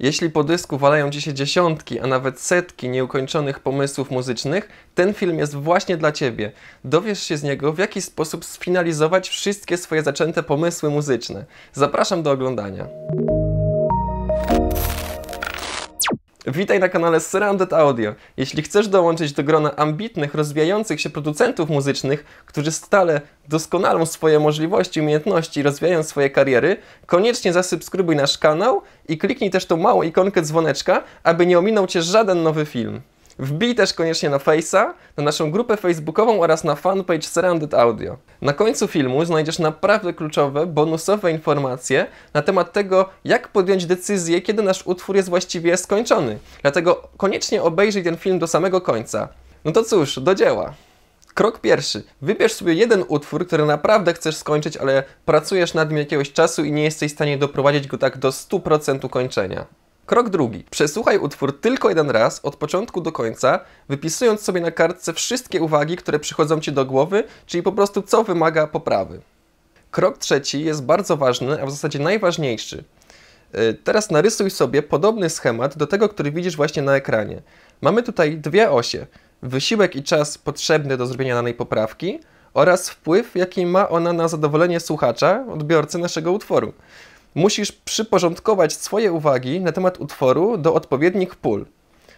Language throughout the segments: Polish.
Jeśli po dysku walają Ci się dziesiątki, a nawet setki nieukończonych pomysłów muzycznych, ten film jest właśnie dla Ciebie. Dowiesz się z niego, w jaki sposób sfinalizować wszystkie swoje zaczęte pomysły muzyczne. Zapraszam do oglądania. Witaj na kanale Surrounded Audio. Jeśli chcesz dołączyć do grona ambitnych, rozwijających się producentów muzycznych, którzy stale doskonalą swoje możliwości, umiejętności i rozwijają swoje kariery, koniecznie zasubskrybuj nasz kanał i kliknij też tą małą ikonkę dzwoneczka, aby nie ominął Cię żaden nowy film. Wbij też koniecznie na Face'a, na naszą grupę facebookową oraz na fanpage Surrounded Audio. Na końcu filmu znajdziesz naprawdę kluczowe, bonusowe informacje na temat tego, jak podjąć decyzję, kiedy nasz utwór jest właściwie skończony. Dlatego koniecznie obejrzyj ten film do samego końca. No to cóż, do dzieła! Krok pierwszy. Wybierz sobie jeden utwór, który naprawdę chcesz skończyć, ale pracujesz nad nim jakiegoś czasu i nie jesteś w stanie doprowadzić go tak do 100% kończenia. Krok drugi. Przesłuchaj utwór tylko jeden raz, od początku do końca, wypisując sobie na kartce wszystkie uwagi, które przychodzą Ci do głowy, czyli po prostu co wymaga poprawy. Krok trzeci jest bardzo ważny, a w zasadzie najważniejszy. E, teraz narysuj sobie podobny schemat do tego, który widzisz właśnie na ekranie. Mamy tutaj dwie osie. Wysiłek i czas potrzebny do zrobienia danej poprawki oraz wpływ, jaki ma ona na zadowolenie słuchacza, odbiorcy naszego utworu musisz przyporządkować swoje uwagi na temat utworu do odpowiednich pól.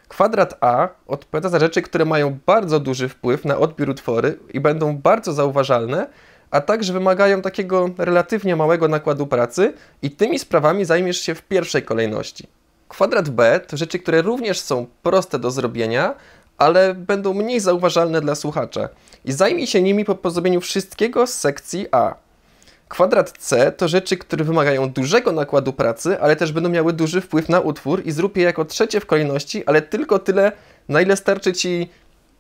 Kwadrat A odpowiada za rzeczy, które mają bardzo duży wpływ na odbiór utwory i będą bardzo zauważalne, a także wymagają takiego relatywnie małego nakładu pracy i tymi sprawami zajmiesz się w pierwszej kolejności. Kwadrat B to rzeczy, które również są proste do zrobienia, ale będą mniej zauważalne dla słuchacza i zajmij się nimi po pozrobieniu wszystkiego z sekcji A. Kwadrat C to rzeczy, które wymagają dużego nakładu pracy, ale też będą miały duży wpływ na utwór i zrób je jako trzecie w kolejności, ale tylko tyle, na ile starczy Ci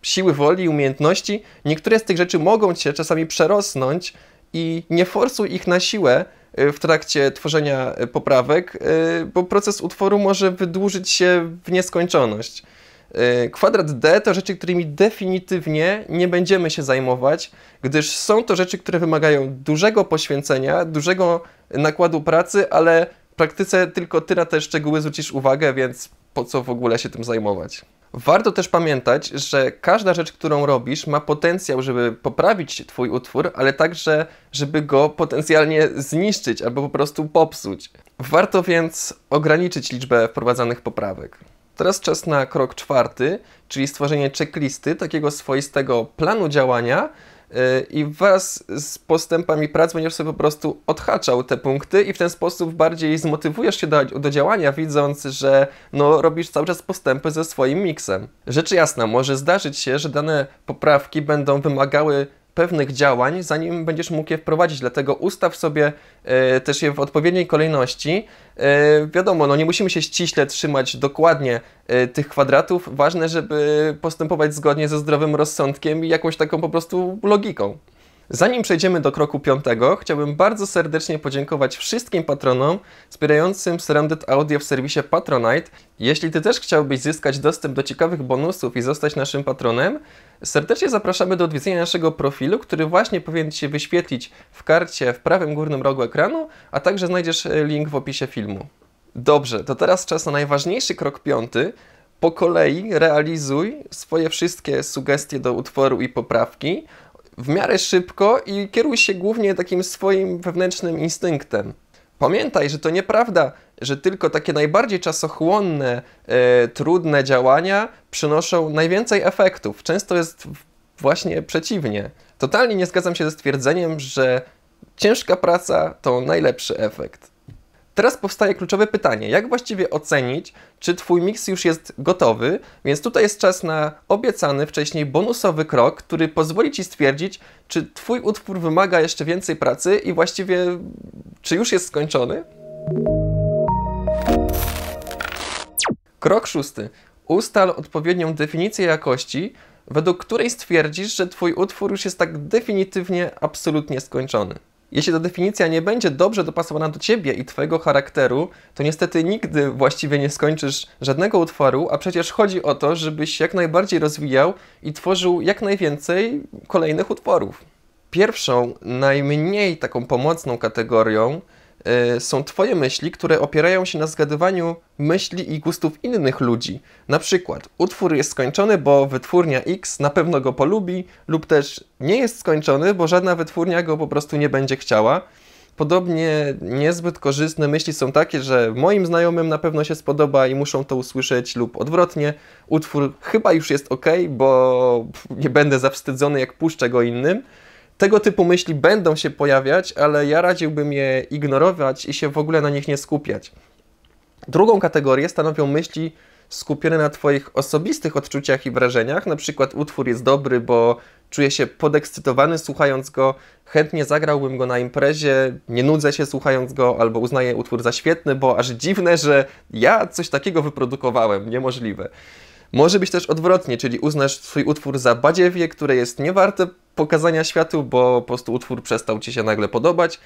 siły woli, umiejętności. Niektóre z tych rzeczy mogą Cię czasami przerosnąć i nie forsuj ich na siłę y, w trakcie tworzenia y, poprawek, y, bo proces utworu może wydłużyć się w nieskończoność. Y, kwadrat D to rzeczy, którymi definitywnie nie będziemy się zajmować, gdyż są to rzeczy, które wymagają dużego poświęcenia, dużego nakładu pracy, ale w praktyce tylko ty na te szczegóły zwrócisz uwagę, więc po co w ogóle się tym zajmować? Warto też pamiętać, że każda rzecz, którą robisz, ma potencjał, żeby poprawić Twój utwór, ale także, żeby go potencjalnie zniszczyć albo po prostu popsuć. Warto więc ograniczyć liczbę wprowadzanych poprawek. Teraz czas na krok czwarty, czyli stworzenie checklisty, takiego swoistego planu działania, y, i wraz z postępami prac będziesz sobie po prostu odhaczał te punkty i w ten sposób bardziej zmotywujesz się do, do, działania, widząc, że no, robisz cały czas postępy ze swoim miksem. Rzecz jasna, może zdarzyć się, że dane poprawki będą wymagały pewnych działań, zanim będziesz mógł je wprowadzić. Dlatego ustaw sobie y, też je w odpowiedniej kolejności. Y, wiadomo, no nie musimy się ściśle trzymać dokładnie y, tych kwadratów. Ważne, żeby postępować zgodnie ze zdrowym rozsądkiem i jakąś taką po prostu logiką. Zanim przejdziemy do kroku piątego, chciałbym bardzo serdecznie podziękować wszystkim patronom wspierającym Surrounded Audio w serwisie Patronite. Jeśli Ty też chciałbyś zyskać dostęp do ciekawych bonusów i zostać naszym patronem, Serdecznie zapraszamy do odwiedzenia naszego profilu, który właśnie powinien się wyświetlić w karcie w prawym górnym rogu ekranu, a także znajdziesz e, link w opisie filmu. Dobrze, to teraz czas na najważniejszy krok piąty. Po kolei realizuj swoje wszystkie sugestie do utworu i poprawki w miarę szybko i kieruj się głównie takim swoim wewnętrznym instynktem. Pamiętaj, że to nieprawda, że tylko takie najbardziej czasochłonne, e, trudne działania przynoszą najwięcej efektów. Często jest właśnie przeciwnie. Totalnie nie zgadzam się ze stwierdzeniem, że ciężka praca to najlepszy efekt. Teraz powstaje kluczowe pytanie, jak właściwie ocenić, czy Twój miks już jest gotowy, więc tutaj jest czas na obiecany wcześniej bonusowy krok, który pozwoli Ci stwierdzić, czy Twój utwór wymaga jeszcze więcej pracy i właściwie czy już jest skończony? Krok szósty. Ustal odpowiednią definicję jakości, według której stwierdzisz, że Twój utwór już jest tak definitywnie, absolutnie skończony. Jeśli ta definicja nie będzie dobrze dopasowana do ciebie i twojego charakteru, to niestety nigdy właściwie nie skończysz żadnego utworu, a przecież chodzi o to, żebyś jak najbardziej rozwijał i tworzył jak najwięcej kolejnych utworów. Pierwszą, najmniej taką pomocną kategorią Y, są Twoje myśli, które opierają się na zgadywaniu myśli i gustów innych ludzi. Na przykład, utwór jest skończony, bo wytwórnia X na pewno go polubi, lub też nie jest skończony, bo żadna wytwórnia go po prostu nie będzie chciała. Podobnie niezbyt korzystne myśli są takie, że moim znajomym na pewno się spodoba i muszą to usłyszeć, lub odwrotnie, utwór chyba już jest ok, bo nie będę zawstydzony, jak puszczę go innym. Tego typu myśli będą się pojawiać, ale ja radziłbym je ignorować i się w ogóle na nich nie skupiać. Drugą kategorię stanowią myśli skupione na Twoich osobistych odczuciach i wrażeniach. Na przykład utwór jest dobry, bo czuję się podekscytowany słuchając go, chętnie zagrałbym go na imprezie, nie nudzę się słuchając go, albo uznaję utwór za świetny, bo aż dziwne, że ja coś takiego wyprodukowałem. Niemożliwe. Może być też odwrotnie, czyli uznasz swój utwór za badziewie, które jest niewarte pokazania światu, bo po prostu utwór przestał ci się nagle podobać.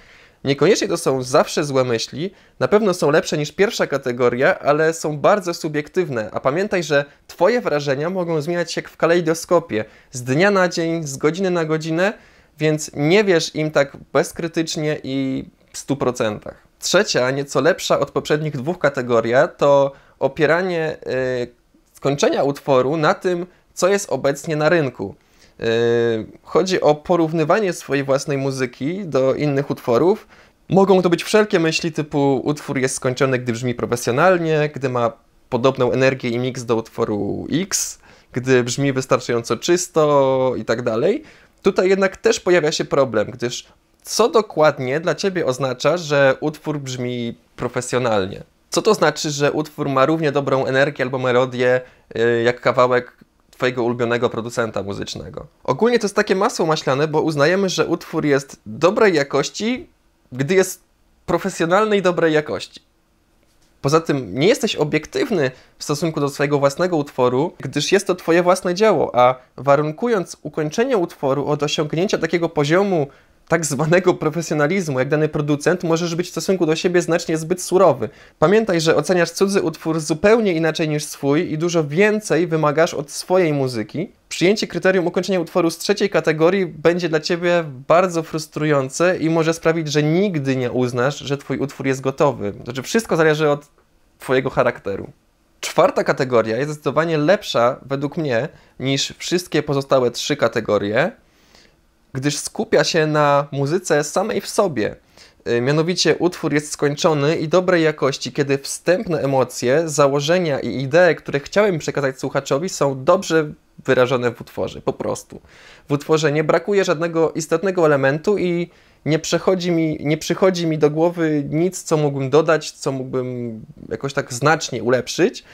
Niekoniecznie to są zawsze złe myśli, na pewno są lepsze niż pierwsza kategoria, ale są bardzo subiektywne, a pamiętaj, że Twoje wrażenia mogą zmieniać się jak w kalejdoskopie, z dnia na dzień, z godziny na godzinę, więc nie wierz im tak bezkrytycznie i w 100%. Trzecia, nieco lepsza od poprzednich dwóch kategoria, to opieranie yy, skończenia utworu na tym, co jest obecnie na rynku. Yy, chodzi o porównywanie swojej własnej muzyki do innych utworów. Mogą to być wszelkie myśli typu utwór jest skończony, gdy brzmi profesjonalnie, gdy ma podobną energię i miks do utworu X, gdy brzmi wystarczająco czysto i tak dalej. Tutaj jednak też pojawia się problem, gdyż co dokładnie dla ciebie oznacza, że utwór brzmi profesjonalnie? Co to znaczy, że utwór ma równie dobrą energię albo melodię y, jak kawałek Twojego ulubionego producenta muzycznego? Ogólnie to jest takie masło maślane, bo uznajemy, że utwór jest dobrej jakości, gdy jest profesjonalnej dobrej jakości. Poza tym nie jesteś obiektywny w stosunku do swojego własnego utworu, gdyż jest to Twoje własne dzieło, a warunkując ukończenie utworu od osiągnięcia takiego poziomu tak zwanego profesjonalizmu, jak dany producent, możesz być w stosunku do siebie znacznie zbyt surowy. Pamiętaj, że oceniasz cudzy utwór zupełnie inaczej niż swój i dużo więcej wymagasz od swojej muzyki. Przyjęcie kryterium ukończenia utworu z trzeciej kategorii będzie dla ciebie bardzo frustrujące i może sprawić, że nigdy nie uznasz, że twój utwór jest gotowy. Znaczy, wszystko zależy od twojego charakteru. Czwarta kategoria jest zdecydowanie lepsza według mnie niż wszystkie pozostałe trzy kategorie gdyż skupia się na muzyce samej w sobie. Y, mianowicie utwór jest skończony i dobrej jakości, kiedy wstępne emocje, założenia i idee, które chciałem przekazać słuchaczowi, są dobrze wyrażone w utworze, po prostu. W utworze nie brakuje żadnego istotnego elementu i nie, przechodzi mi, nie przychodzi mi do głowy nic, co mógłbym dodać, co mógłbym jakoś tak znacznie ulepszyć.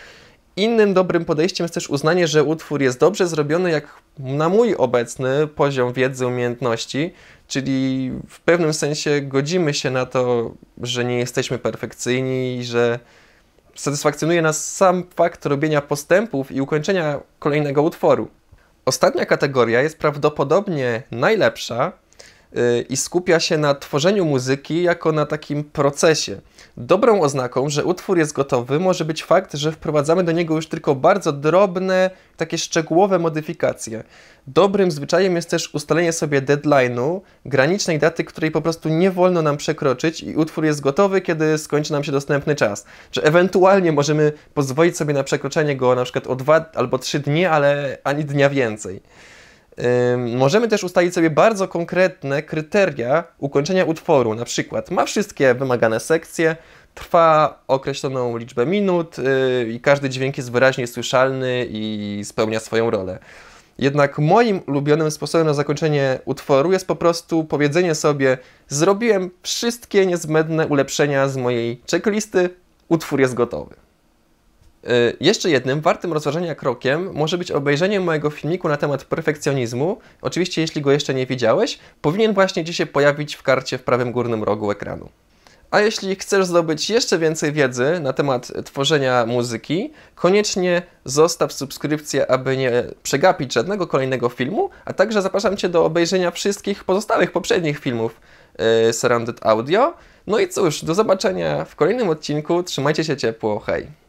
Innym dobrym podejściem jest też uznanie, że utwór jest dobrze zrobiony jak na mój obecny poziom wiedzy, umiejętności, czyli w pewnym sensie godzimy się na to, że nie jesteśmy perfekcyjni i że satysfakcjonuje nas sam fakt robienia postępów i ukończenia kolejnego utworu. Ostatnia kategoria jest prawdopodobnie najlepsza y, i skupia się na tworzeniu muzyki jako na takim procesie – Dobrą oznaką, że utwór jest gotowy, może być fakt, że wprowadzamy do niego już tylko bardzo drobne, takie szczegółowe modyfikacje. Dobrym zwyczajem jest też ustalenie sobie deadline'u, granicznej daty, której po prostu nie wolno nam przekroczyć i utwór jest gotowy, kiedy skończy nam się dostępny czas. Że ewentualnie możemy pozwolić sobie na przekroczenie go na przykład o dwa albo trzy dni, ale ani dnia więcej. Możemy też ustalić sobie bardzo konkretne kryteria ukończenia utworu. Na przykład ma wszystkie wymagane sekcje, trwa określoną liczbę minut y, i każdy dźwięk jest wyraźnie słyszalny i spełnia swoją rolę. Jednak moim ulubionym sposobem na zakończenie utworu jest po prostu powiedzenie sobie: Zrobiłem wszystkie niezbędne ulepszenia z mojej checklisty, utwór jest gotowy. Y, jeszcze jednym wartym rozważenia krokiem może być obejrzenie mojego filmiku na temat perfekcjonizmu. Oczywiście, jeśli go jeszcze nie widziałeś, powinien właśnie pojawić się pojawić w karcie w prawym górnym rogu ekranu. A jeśli chcesz zdobyć jeszcze więcej wiedzy na temat tworzenia muzyki, koniecznie zostaw subskrypcję, aby nie przegapić żadnego kolejnego filmu, a także zapraszam Cię do obejrzenia wszystkich pozostałych poprzednich filmów yy, Surrounded Audio. No i cóż, do zobaczenia w kolejnym odcinku. Trzymajcie się ciepło, hej!